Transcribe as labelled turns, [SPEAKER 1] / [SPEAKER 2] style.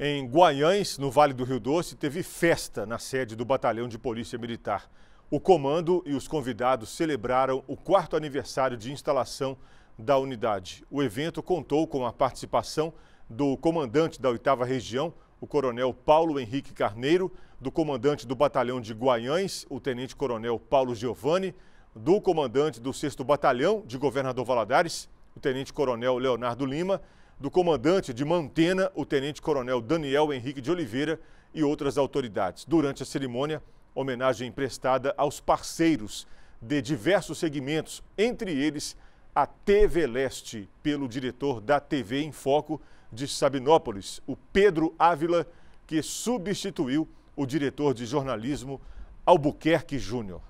[SPEAKER 1] Em Guanhães, no Vale do Rio Doce, teve festa na sede do Batalhão de Polícia Militar. O comando e os convidados celebraram o quarto aniversário de instalação da unidade. O evento contou com a participação do comandante da 8 Região, o coronel Paulo Henrique Carneiro, do comandante do Batalhão de Guanhães, o tenente-coronel Paulo Giovanni, do comandante do 6 Batalhão de Governador Valadares, o tenente-coronel Leonardo Lima, do comandante de Mantena, o tenente-coronel Daniel Henrique de Oliveira e outras autoridades. Durante a cerimônia, homenagem prestada aos parceiros de diversos segmentos, entre eles a TV Leste, pelo diretor da TV em Foco de Sabinópolis, o Pedro Ávila, que substituiu o diretor de jornalismo Albuquerque Júnior.